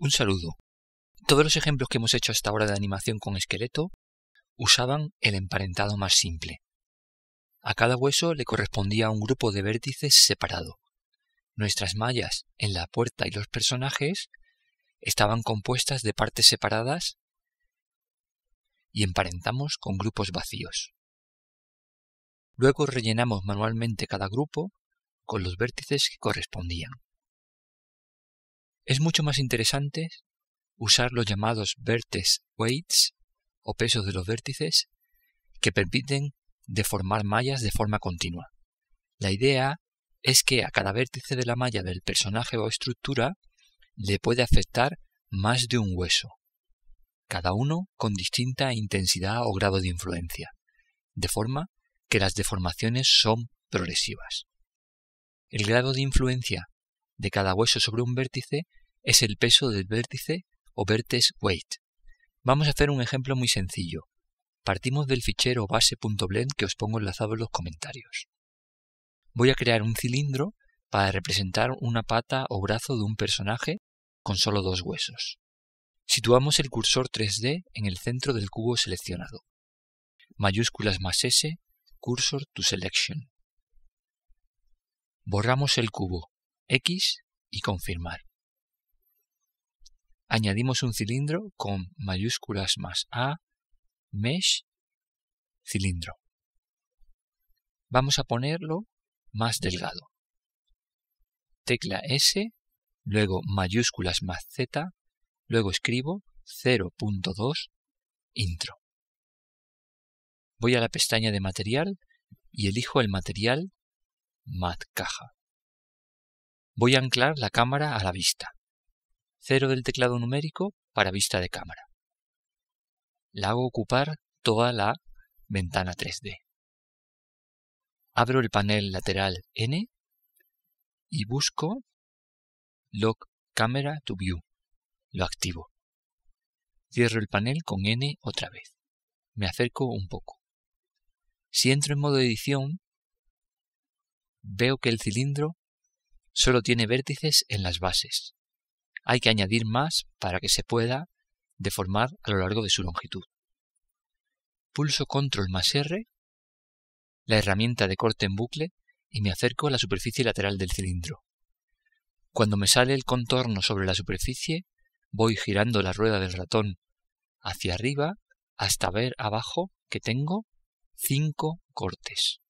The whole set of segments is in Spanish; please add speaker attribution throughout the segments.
Speaker 1: Un saludo. Todos los ejemplos que hemos hecho hasta ahora de animación con esqueleto usaban el emparentado más simple. A cada hueso le correspondía un grupo de vértices separado. Nuestras mallas en la puerta y los personajes estaban compuestas de partes separadas y emparentamos con grupos vacíos. Luego rellenamos manualmente cada grupo con los vértices que correspondían. Es mucho más interesante usar los llamados vertex weights o pesos de los vértices que permiten deformar mallas de forma continua. La idea es que a cada vértice de la malla del personaje o estructura le puede afectar más de un hueso, cada uno con distinta intensidad o grado de influencia, de forma que las deformaciones son progresivas. El grado de influencia de cada hueso sobre un vértice es el peso del vértice o vértice weight. Vamos a hacer un ejemplo muy sencillo. Partimos del fichero base.blend que os pongo enlazado en los comentarios. Voy a crear un cilindro para representar una pata o brazo de un personaje con solo dos huesos. Situamos el cursor 3D en el centro del cubo seleccionado. Mayúsculas más S, cursor to selection. Borramos el cubo, X y confirmar. Añadimos un cilindro con mayúsculas más A, mesh, cilindro. Vamos a ponerlo más delgado. Tecla S, luego mayúsculas más Z, luego escribo 0.2 intro. Voy a la pestaña de material y elijo el material mat caja. Voy a anclar la cámara a la vista. Cero del teclado numérico para vista de cámara. La hago ocupar toda la ventana 3D. Abro el panel lateral N y busco Lock Camera to View. Lo activo. Cierro el panel con N otra vez. Me acerco un poco. Si entro en modo edición, veo que el cilindro solo tiene vértices en las bases. Hay que añadir más para que se pueda deformar a lo largo de su longitud. Pulso Control más R, la herramienta de corte en bucle, y me acerco a la superficie lateral del cilindro. Cuando me sale el contorno sobre la superficie, voy girando la rueda del ratón hacia arriba hasta ver abajo que tengo cinco cortes.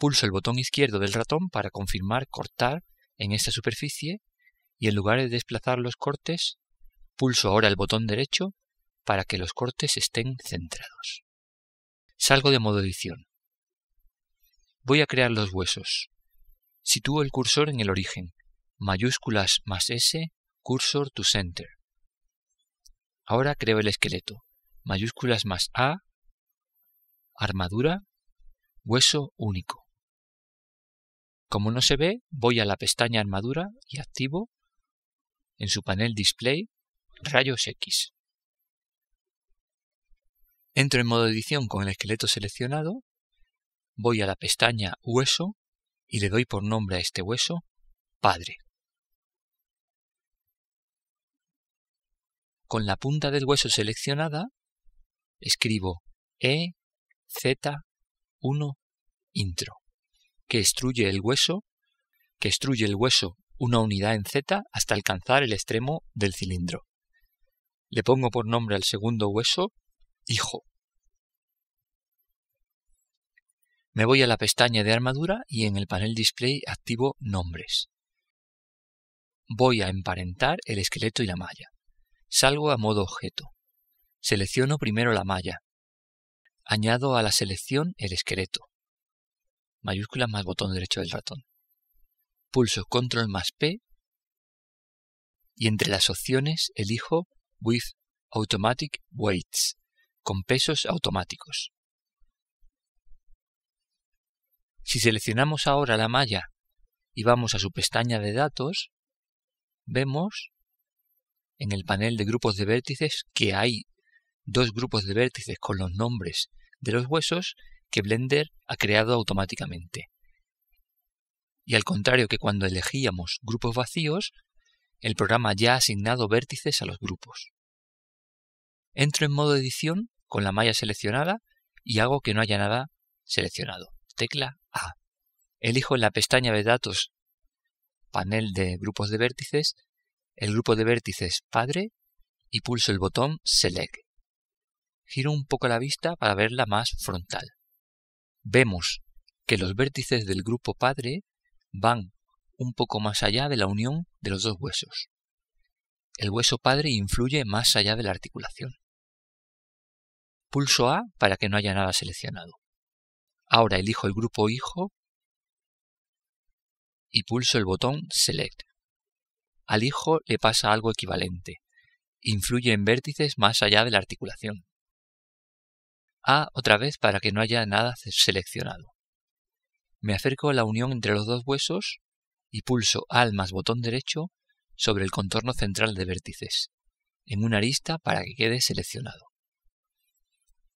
Speaker 1: Pulso el botón izquierdo del ratón para confirmar cortar en esta superficie y en lugar de desplazar los cortes, pulso ahora el botón derecho para que los cortes estén centrados. Salgo de modo edición. Voy a crear los huesos. Sitúo el cursor en el origen. Mayúsculas más S, cursor to center. Ahora creo el esqueleto. Mayúsculas más A, armadura, hueso único. Como no se ve, voy a la pestaña Armadura y activo en su panel Display Rayos X. Entro en modo edición con el esqueleto seleccionado, voy a la pestaña Hueso y le doy por nombre a este hueso Padre. Con la punta del hueso seleccionada, escribo E, Z, 1, intro que extruye el hueso, que estruye el hueso una unidad en Z hasta alcanzar el extremo del cilindro. Le pongo por nombre al segundo hueso hijo. Me voy a la pestaña de armadura y en el panel display activo nombres. Voy a emparentar el esqueleto y la malla. Salgo a modo objeto. Selecciono primero la malla. Añado a la selección el esqueleto mayúscula más botón derecho del ratón. Pulso control más P y entre las opciones elijo with automatic weights, con pesos automáticos. Si seleccionamos ahora la malla y vamos a su pestaña de datos, vemos en el panel de grupos de vértices que hay dos grupos de vértices con los nombres de los huesos que Blender ha creado automáticamente. Y al contrario que cuando elegíamos grupos vacíos, el programa ya ha asignado vértices a los grupos. Entro en modo edición con la malla seleccionada y hago que no haya nada seleccionado. Tecla A. Elijo en la pestaña de datos, panel de grupos de vértices, el grupo de vértices padre y pulso el botón Select. Giro un poco la vista para verla más frontal vemos que los vértices del grupo padre van un poco más allá de la unión de los dos huesos. El hueso padre influye más allá de la articulación. Pulso A para que no haya nada seleccionado. Ahora elijo el grupo hijo y pulso el botón Select. Al hijo le pasa algo equivalente. Influye en vértices más allá de la articulación. A otra vez para que no haya nada seleccionado. Me acerco a la unión entre los dos huesos y pulso AL más botón derecho sobre el contorno central de vértices, en una arista para que quede seleccionado.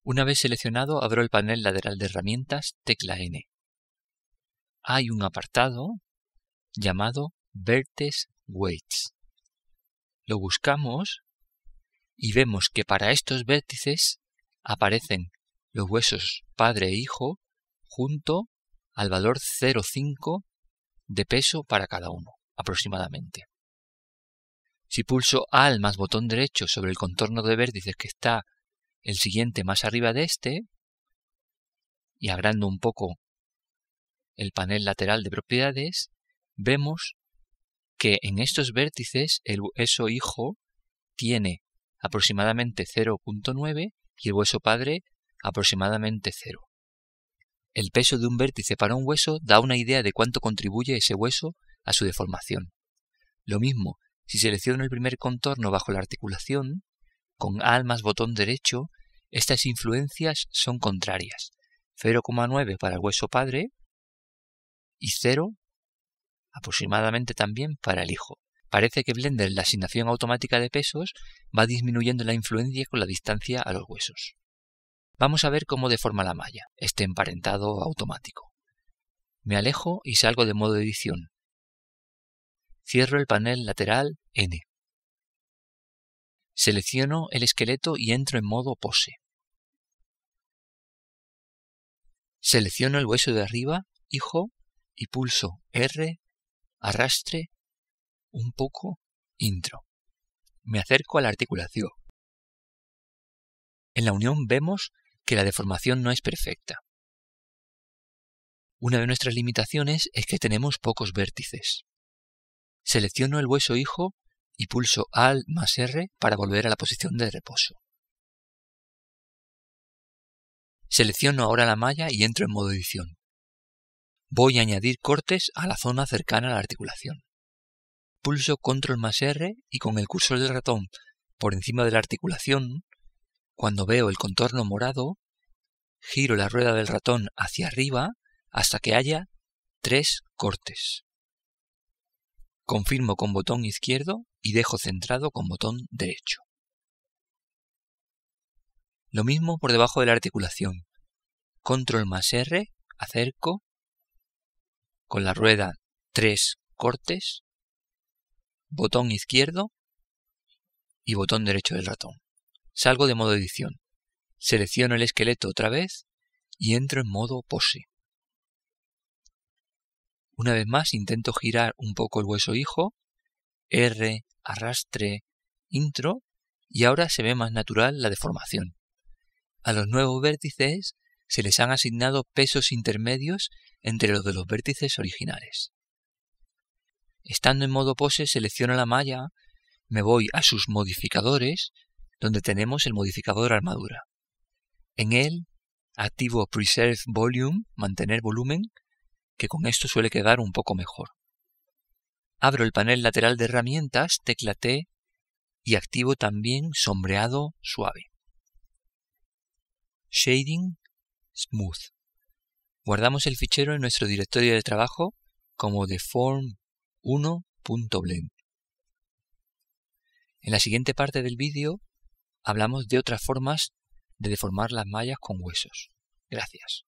Speaker 1: Una vez seleccionado, abro el panel lateral de herramientas, tecla N. Hay un apartado llamado Vertex Weights. Lo buscamos y vemos que para estos vértices aparecen los huesos padre e hijo junto al valor 0,5 de peso para cada uno, aproximadamente. Si pulso AL más botón derecho sobre el contorno de vértices que está el siguiente más arriba de este, y abrando un poco el panel lateral de propiedades, vemos que en estos vértices el hueso hijo tiene aproximadamente 0.9 y el hueso padre aproximadamente 0. El peso de un vértice para un hueso da una idea de cuánto contribuye ese hueso a su deformación. Lo mismo, si selecciono el primer contorno bajo la articulación, con A más botón derecho, estas influencias son contrarias. 0,9 para el hueso padre y 0 aproximadamente también para el hijo. Parece que Blender, la asignación automática de pesos, va disminuyendo la influencia con la distancia a los huesos. Vamos a ver cómo deforma la malla, este emparentado automático. Me alejo y salgo de modo edición. Cierro el panel lateral N. Selecciono el esqueleto y entro en modo pose. Selecciono el hueso de arriba, hijo, y pulso R, arrastre, un poco, intro. Me acerco a la articulación. En la unión vemos que la deformación no es perfecta. Una de nuestras limitaciones es que tenemos pocos vértices. Selecciono el hueso hijo y pulso Alt más R para volver a la posición de reposo. Selecciono ahora la malla y entro en modo edición. Voy a añadir cortes a la zona cercana a la articulación. Pulso Control más R y con el cursor del ratón por encima de la articulación cuando veo el contorno morado, giro la rueda del ratón hacia arriba hasta que haya tres cortes. Confirmo con botón izquierdo y dejo centrado con botón derecho. Lo mismo por debajo de la articulación. Control más R, acerco, con la rueda tres cortes, botón izquierdo y botón derecho del ratón. Salgo de modo edición. Selecciono el esqueleto otra vez y entro en modo pose. Una vez más intento girar un poco el hueso hijo, R, arrastre, intro, y ahora se ve más natural la deformación. A los nuevos vértices se les han asignado pesos intermedios entre los de los vértices originales. Estando en modo pose selecciono la malla, me voy a sus modificadores donde tenemos el modificador armadura. En él activo Preserve Volume, mantener volumen, que con esto suele quedar un poco mejor. Abro el panel lateral de herramientas, tecla T, y activo también sombreado suave. Shading Smooth. Guardamos el fichero en nuestro directorio de trabajo como deform1.blend. En la siguiente parte del vídeo hablamos de otras formas de deformar las mallas con huesos. Gracias.